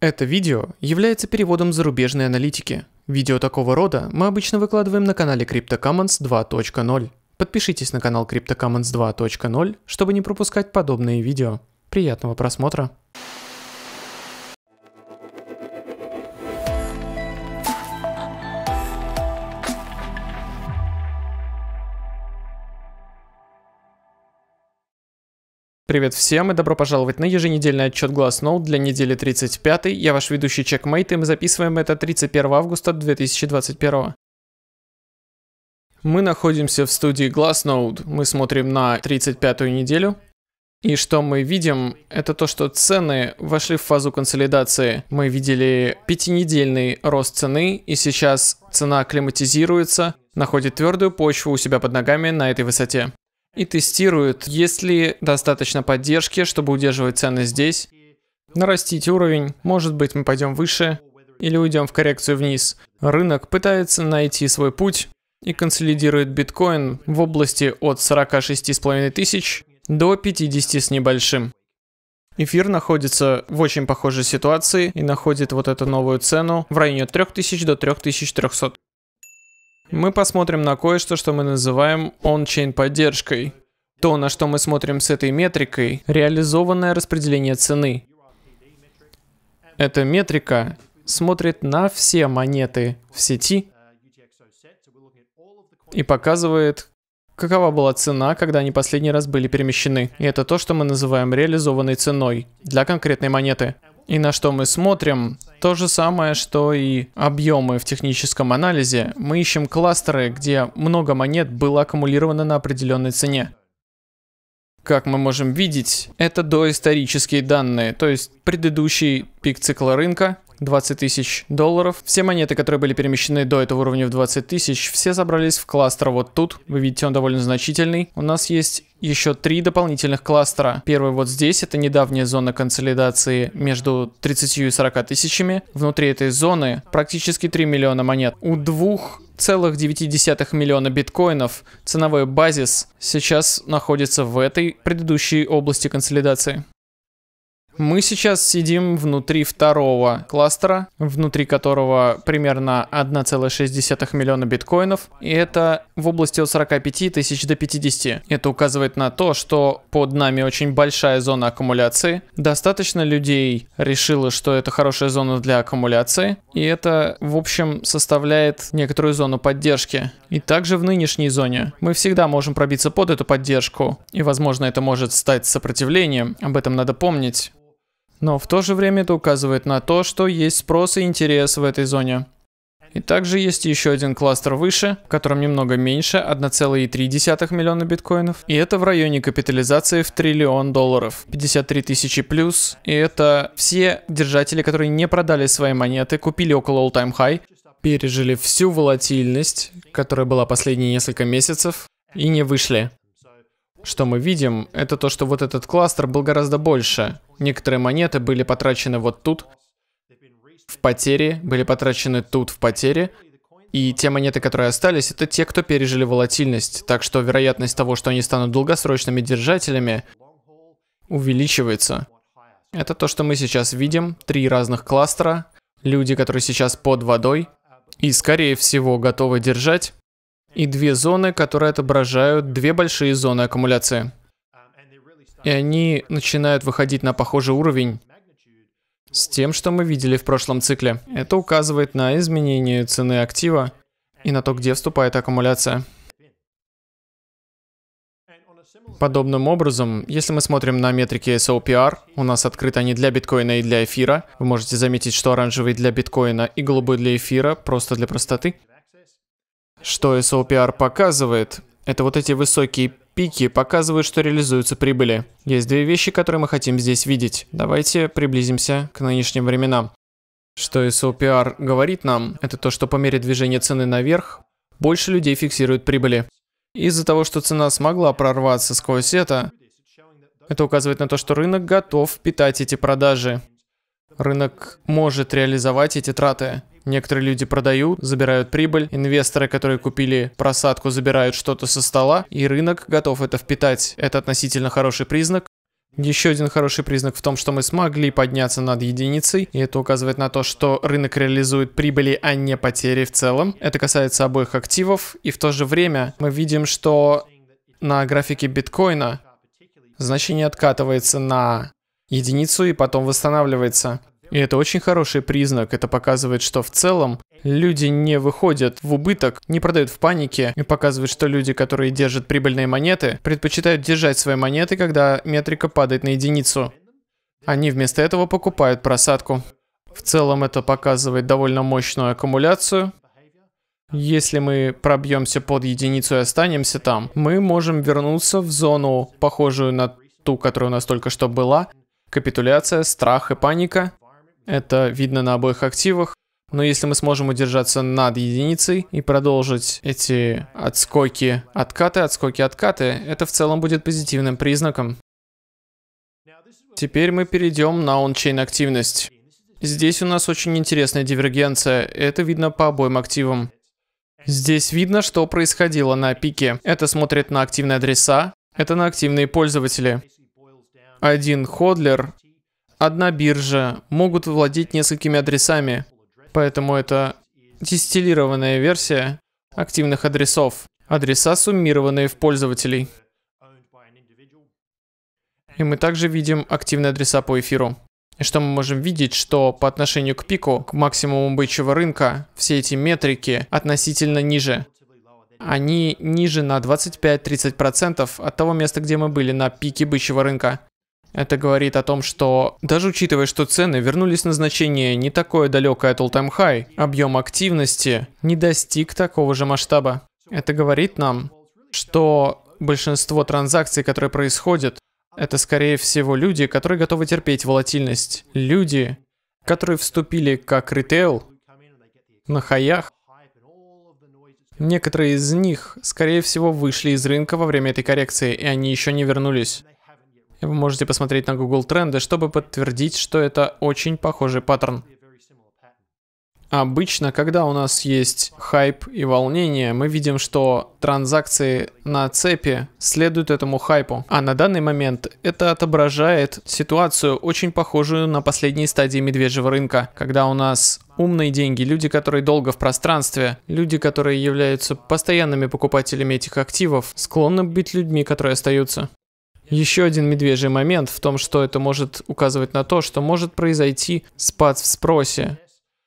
Это видео является переводом зарубежной аналитики. Видео такого рода мы обычно выкладываем на канале CryptoCommons 2.0. Подпишитесь на канал CryptoCommons 2.0, чтобы не пропускать подобные видео. Приятного просмотра! привет всем и добро пожаловать на еженедельный отчет Glassnode для недели 35. Я ваш ведущий Чекмейт и мы записываем это 31 августа 2021. Мы находимся в студии Glassnode. Мы смотрим на 35-ю неделю. И что мы видим, это то, что цены вошли в фазу консолидации. Мы видели пятинедельный рост цены, и сейчас цена акклиматизируется, находит твердую почву у себя под ногами на этой высоте и тестируют, есть ли достаточно поддержки, чтобы удерживать цены здесь, нарастить уровень, может быть мы пойдем выше или уйдем в коррекцию вниз. Рынок пытается найти свой путь и консолидирует биткоин в области от 46,5 тысяч до 50 с небольшим. Эфир находится в очень похожей ситуации и находит вот эту новую цену в районе 3000 до 3300. Мы посмотрим на кое-что, что мы называем on-chain поддержкой. То, на что мы смотрим с этой метрикой, реализованное распределение цены. Эта метрика смотрит на все монеты в сети и показывает, какова была цена, когда они последний раз были перемещены. И это то, что мы называем реализованной ценой для конкретной монеты и на что мы смотрим, то же самое, что и объемы в техническом анализе, мы ищем кластеры, где много монет было аккумулировано на определенной цене. Как мы можем видеть, это доисторические данные, то есть предыдущий пик цикла рынка 20 тысяч долларов. Все монеты, которые были перемещены до этого уровня в 20 тысяч, все забрались в кластер вот тут. Вы видите, он довольно значительный. У нас есть еще три дополнительных кластера. Первый вот здесь, это недавняя зона консолидации между 30 и 40 тысячами. Внутри этой зоны практически 3 миллиона монет. У двух целых 9,9 миллиона биткоинов ценовой базис сейчас находится в этой предыдущей области консолидации. Мы сейчас сидим внутри второго кластера, внутри которого примерно 1,6 миллиона биткоинов, и это в области от 45 тысяч до 50. Это указывает на то, что под нами очень большая зона аккумуляции, достаточно людей решило, что это хорошая зона для аккумуляции, и это, в общем, составляет некоторую зону поддержки. И также в нынешней зоне мы всегда можем пробиться под эту поддержку, и, возможно, это может стать сопротивлением, об этом надо помнить. Но в то же время это указывает на то, что есть спрос и интерес в этой зоне. И также есть еще один кластер выше, в котором немного меньше, 1,3 миллиона биткоинов. И это в районе капитализации в триллион долларов, 53 тысячи плюс. И это все держатели, которые не продали свои монеты, купили около all-time high, пережили всю волатильность, которая была последние несколько месяцев, и не вышли что мы видим, это то, что вот этот кластер был гораздо больше. Некоторые монеты были потрачены вот тут, в потере, были потрачены тут в потере, и те монеты, которые остались, это те, кто пережили волатильность, так что вероятность того, что они станут долгосрочными держателями, увеличивается. Это то, что мы сейчас видим, три разных кластера, люди, которые сейчас под водой, и, скорее всего, готовы держать и две зоны, которые отображают две большие зоны аккумуляции. И они начинают выходить на похожий уровень с тем, что мы видели в прошлом цикле. Это указывает на изменение цены актива и на то, где вступает аккумуляция. Подобным образом, если мы смотрим на метрики SOPR, у нас открыты они для биткоина и для эфира. Вы можете заметить, что оранжевый для биткоина и голубой для эфира, просто для простоты. Что SOPR показывает, это вот эти высокие пики показывают, что реализуются прибыли. Есть две вещи, которые мы хотим здесь видеть. Давайте приблизимся к нынешним временам. Что SOPR говорит нам, это то, что по мере движения цены наверх, больше людей фиксируют прибыли. Из-за того, что цена смогла прорваться сквозь это, это указывает на то, что рынок готов питать эти продажи. Рынок может реализовать эти траты. Некоторые люди продают, забирают прибыль, инвесторы, которые купили просадку, забирают что-то со стола, и рынок готов это впитать. Это относительно хороший признак. Еще один хороший признак в том, что мы смогли подняться над единицей, и это указывает на то, что рынок реализует прибыли, а не потери в целом. Это касается обоих активов, и в то же время мы видим, что на графике биткоина значение откатывается на единицу и потом восстанавливается. И это очень хороший признак. Это показывает, что в целом люди не выходят в убыток, не продают в панике. И показывает, что люди, которые держат прибыльные монеты, предпочитают держать свои монеты, когда метрика падает на единицу. Они вместо этого покупают просадку. В целом это показывает довольно мощную аккумуляцию. Если мы пробьемся под единицу и останемся там, мы можем вернуться в зону, похожую на ту, которая у нас только что была. Капитуляция, страх и паника – это видно на обоих активах. Но если мы сможем удержаться над единицей и продолжить эти отскоки, откаты, отскоки, откаты, это в целом будет позитивным признаком. Теперь мы перейдем на ончейн активность. Здесь у нас очень интересная дивергенция, это видно по обоим активам. Здесь видно, что происходило на пике. Это смотрит на активные адреса, это на активные пользователи. Один ходлер одна биржа могут владеть несколькими адресами, поэтому это дистиллированная версия активных адресов, адреса, суммированные в пользователей. И мы также видим активные адреса по эфиру. И что мы можем видеть, что по отношению к пику, к максимуму бычьего рынка, все эти метрики относительно ниже. Они ниже на 25-30% от того места, где мы были на пике бычьего рынка. Это говорит о том, что даже учитывая, что цены вернулись на значение не такое далекое от all-time high, объем активности не достиг такого же масштаба. Это говорит нам, что большинство транзакций, которые происходят, это скорее всего люди, которые готовы терпеть волатильность. Люди, которые вступили как ритейл на хаях. Некоторые из них, скорее всего, вышли из рынка во время этой коррекции, и они еще не вернулись вы можете посмотреть на Google Тренды, чтобы подтвердить, что это очень похожий паттерн. Обычно, когда у нас есть хайп и волнение, мы видим, что транзакции на цепи следуют этому хайпу. А на данный момент это отображает ситуацию, очень похожую на последние стадии медвежьего рынка, когда у нас умные деньги, люди, которые долго в пространстве, люди, которые являются постоянными покупателями этих активов, склонны быть людьми, которые остаются. Еще один медвежий момент в том, что это может указывать на то, что может произойти спад в спросе.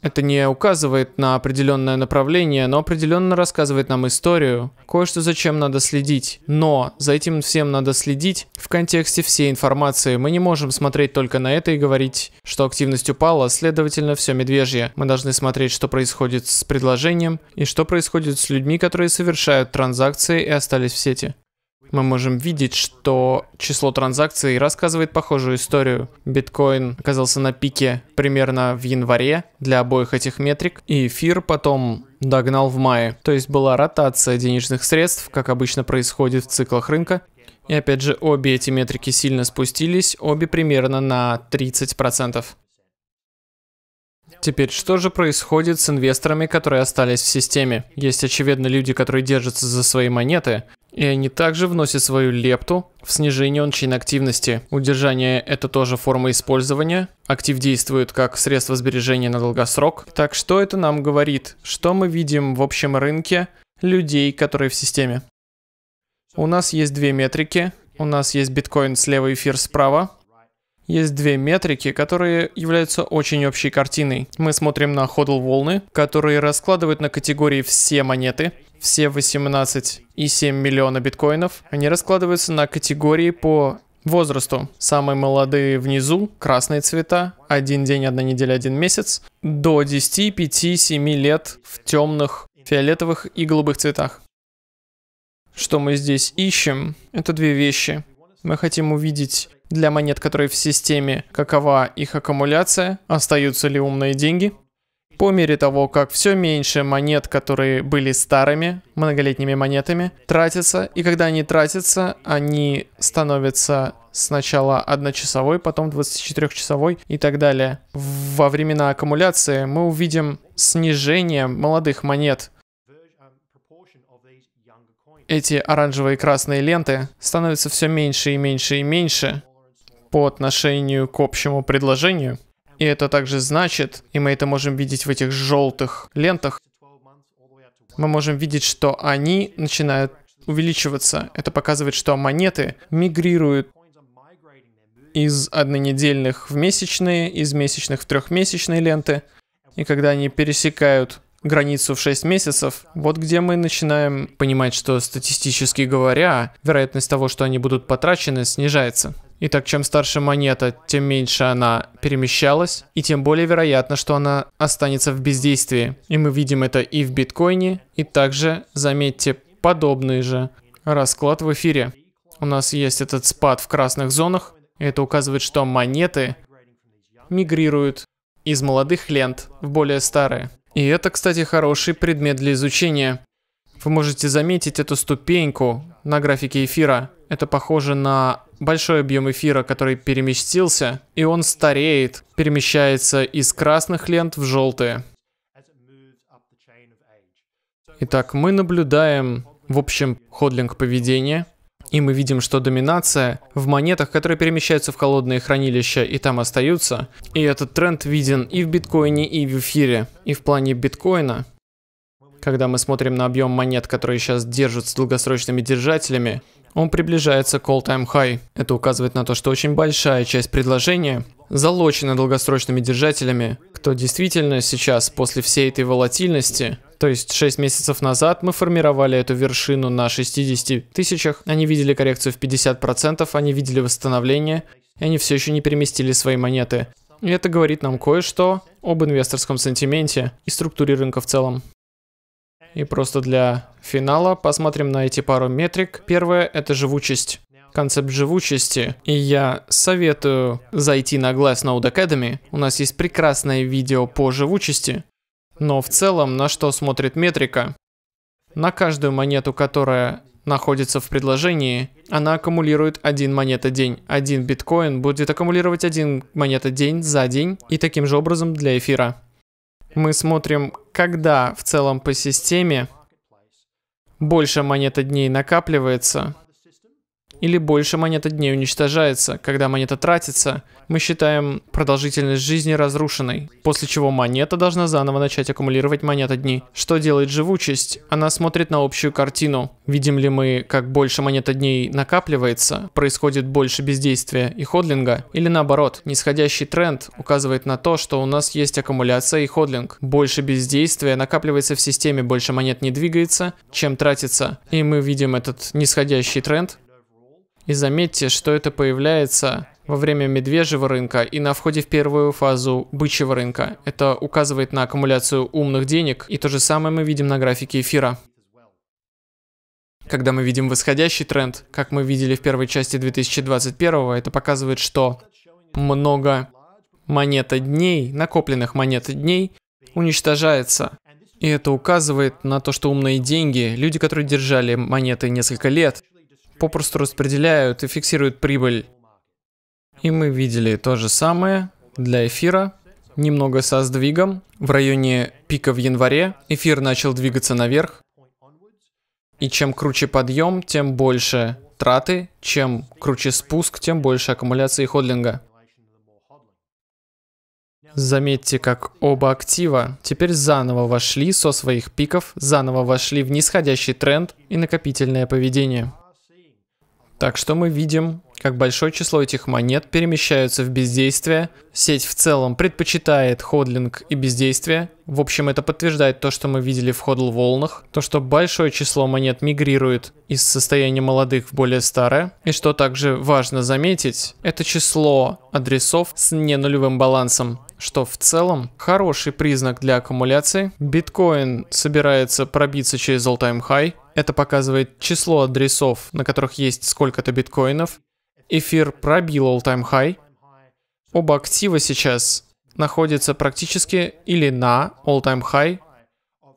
Это не указывает на определенное направление, но определенно рассказывает нам историю. Кое-что зачем надо следить. Но за этим всем надо следить в контексте всей информации. Мы не можем смотреть только на это и говорить, что активность упала, следовательно, все медвежье. Мы должны смотреть, что происходит с предложением и что происходит с людьми, которые совершают транзакции и остались в сети мы можем видеть, что число транзакций рассказывает похожую историю. Биткоин оказался на пике примерно в январе для обоих этих метрик, и эфир потом догнал в мае. То есть была ротация денежных средств, как обычно происходит в циклах рынка, и опять же, обе эти метрики сильно спустились, обе примерно на 30%. Теперь, что же происходит с инвесторами, которые остались в системе? Есть, очевидно, люди, которые держатся за свои монеты, и они также вносят свою лепту в снижение ончейн активности. Удержание – это тоже форма использования. Актив действует как средство сбережения на долгосрок. Так что это нам говорит? Что мы видим в общем рынке людей, которые в системе? У нас есть две метрики. У нас есть биткоин слева и эфир справа. Есть две метрики, которые являются очень общей картиной. Мы смотрим на ходл волны, которые раскладывают на категории все монеты, все и 18,7 миллиона биткоинов. Они раскладываются на категории по возрасту. Самые молодые внизу, красные цвета, один день, одна неделя, один месяц, до 10, 5, 7 лет в темных, фиолетовых и голубых цветах. Что мы здесь ищем? Это две вещи. Мы хотим увидеть для монет, которые в системе, какова их аккумуляция, остаются ли умные деньги. По мере того, как все меньше монет, которые были старыми, многолетними монетами, тратятся, и когда они тратятся, они становятся сначала одночасовой, потом 24-часовой и так далее. Во времена аккумуляции мы увидим снижение молодых монет, эти оранжевые и красные ленты становятся все меньше и меньше и меньше по отношению к общему предложению. И это также значит, и мы это можем видеть в этих желтых лентах, мы можем видеть, что они начинают увеличиваться. Это показывает, что монеты мигрируют из однонедельных в месячные, из месячных в трехмесячные ленты. И когда они пересекают границу в 6 месяцев, вот где мы начинаем понимать, что статистически говоря, вероятность того, что они будут потрачены, снижается. Итак, чем старше монета, тем меньше она перемещалась, и тем более вероятно, что она останется в бездействии. И мы видим это и в биткоине, и также, заметьте, подобный же расклад в эфире. У нас есть этот спад в красных зонах, и это указывает, что монеты мигрируют из молодых лент в более старые. И это, кстати, хороший предмет для изучения. Вы можете заметить эту ступеньку на графике эфира. Это похоже на большой объем эфира, который переместился, и он стареет, перемещается из красных лент в желтые. Итак, мы наблюдаем, в общем, ходлинг поведения. И мы видим, что доминация в монетах, которые перемещаются в холодные хранилища и там остаются. И этот тренд виден и в биткоине, и в эфире. И в плане биткоина, когда мы смотрим на объем монет, которые сейчас держатся долгосрочными держателями, он приближается к all-time high. Это указывает на то, что очень большая часть предложения залочена долгосрочными держателями, кто действительно сейчас после всей этой волатильности то есть 6 месяцев назад мы формировали эту вершину на 60 тысячах, они видели коррекцию в 50%, они видели восстановление, и они все еще не переместили свои монеты. И это говорит нам кое-что об инвесторском сантименте и структуре рынка в целом. И просто для финала посмотрим на эти пару метрик. Первое – это живучесть концепт живучести, и я советую зайти на Glassnode Academy. У нас есть прекрасное видео по живучести, но в целом, на что смотрит метрика? На каждую монету, которая находится в предложении, она аккумулирует один монета день. Один биткоин будет аккумулировать один монета день за день и таким же образом для эфира. Мы смотрим, когда в целом по системе больше монета дней накапливается, или больше монета дней уничтожается. Когда монета тратится, мы считаем продолжительность жизни разрушенной, после чего монета должна заново начать аккумулировать монета дни. Что делает живучесть? Она смотрит на общую картину. Видим ли мы, как больше монета дней накапливается, происходит больше бездействия и ходлинга, или наоборот, нисходящий тренд указывает на то, что у нас есть аккумуляция и ходлинг. Больше бездействия накапливается в системе, больше монет не двигается, чем тратится. И мы видим этот нисходящий тренд, и заметьте, что это появляется во время медвежьего рынка и на входе в первую фазу бычьего рынка. Это указывает на аккумуляцию умных денег, и то же самое мы видим на графике эфира. Когда мы видим восходящий тренд, как мы видели в первой части 2021, это показывает, что много монета дней, накопленных монет дней, уничтожается. И это указывает на то, что умные деньги, люди, которые держали монеты несколько лет, попросту распределяют и фиксируют прибыль. И мы видели то же самое для эфира, немного со сдвигом. В районе пика в январе эфир начал двигаться наверх. И чем круче подъем, тем больше траты, чем круче спуск, тем больше аккумуляции ходлинга. Заметьте, как оба актива теперь заново вошли со своих пиков, заново вошли в нисходящий тренд и накопительное поведение. Так что мы видим, как большое число этих монет перемещаются в бездействие. Сеть в целом предпочитает ходлинг и бездействие. В общем, это подтверждает то, что мы видели в ходл волнах. То, что большое число монет мигрирует из состояния молодых в более старое. И что также важно заметить, это число адресов с ненулевым балансом что в целом хороший признак для аккумуляции. Биткоин собирается пробиться через all-time high. Это показывает число адресов, на которых есть сколько-то биткоинов. Эфир пробил all-time high. Оба актива сейчас находятся практически или на all-time high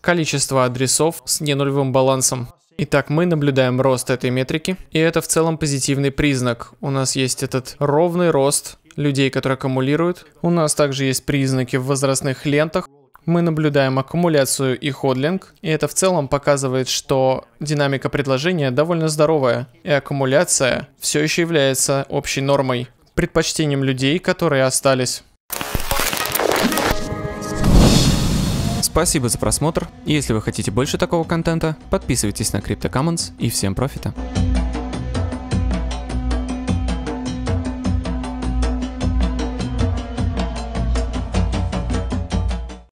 количество адресов с ненулевым балансом. Итак, мы наблюдаем рост этой метрики, и это в целом позитивный признак. У нас есть этот ровный рост людей, которые аккумулируют. У нас также есть признаки в возрастных лентах. Мы наблюдаем аккумуляцию и ходлинг, и это в целом показывает, что динамика предложения довольно здоровая, и аккумуляция все еще является общей нормой, предпочтением людей, которые остались. Спасибо за просмотр. Если вы хотите больше такого контента, подписывайтесь на CryptoCommons и всем профита.